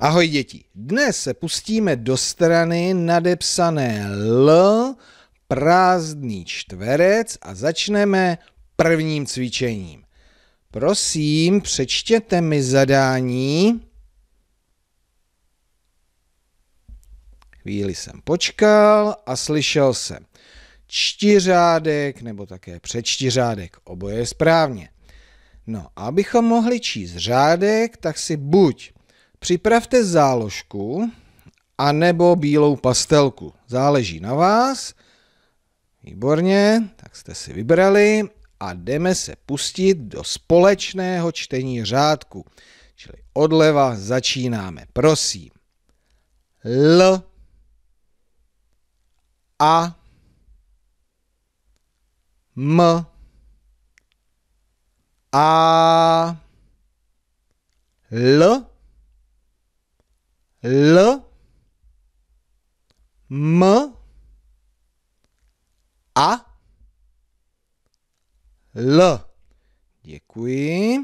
Ahoj děti, dnes se pustíme do strany nadepsané L, prázdný čtverec a začneme prvním cvičením. Prosím, přečtěte mi zadání. Chvíli jsem počkal a slyšel jsem čtyřádek nebo také přečtyřádek, oboje je správně. No, abychom mohli číst řádek, tak si buď Připravte záložku a nebo bílou pastelku. Záleží na vás. Výborně, tak jste si vybrali a jdeme se pustit do společného čtení řádku. Čili odleva začínáme. Prosím. L A M A L L M a L. Děkuji.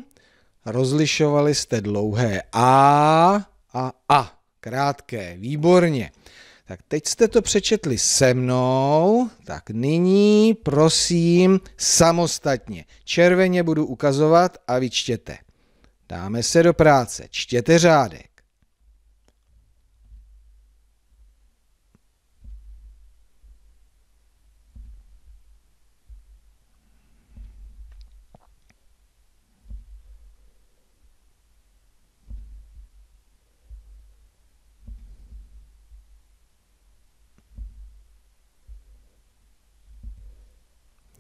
Rozlišovali jste dlouhé A a A. Krátké, výborně. Tak teď jste to přečetli se mnou, tak nyní prosím samostatně. Červeně budu ukazovat a vyčtěte. Dáme se do práce, čtěte řádek.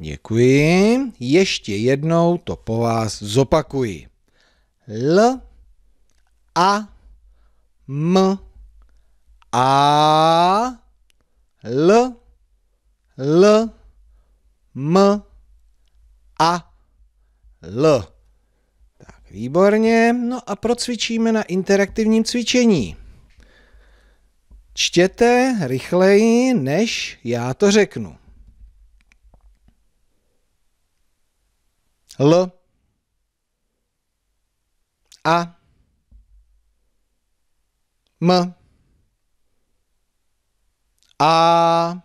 Děkuji. Ještě jednou to po vás zopakuji. L a m a l l m a l. Tak, výborně. No a procvičíme na interaktivním cvičení. Čtěte rychleji, než já to řeknu. L A M A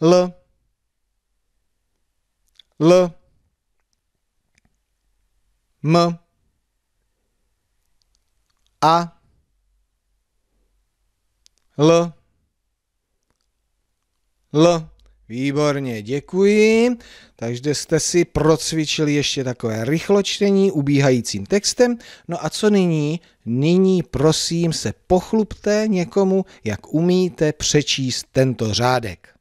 L L M A L L Výborně, děkuji. Takže jste si procvičili ještě takové rychločtení ubíhajícím textem. No a co nyní? Nyní prosím se pochlubte někomu, jak umíte přečíst tento řádek.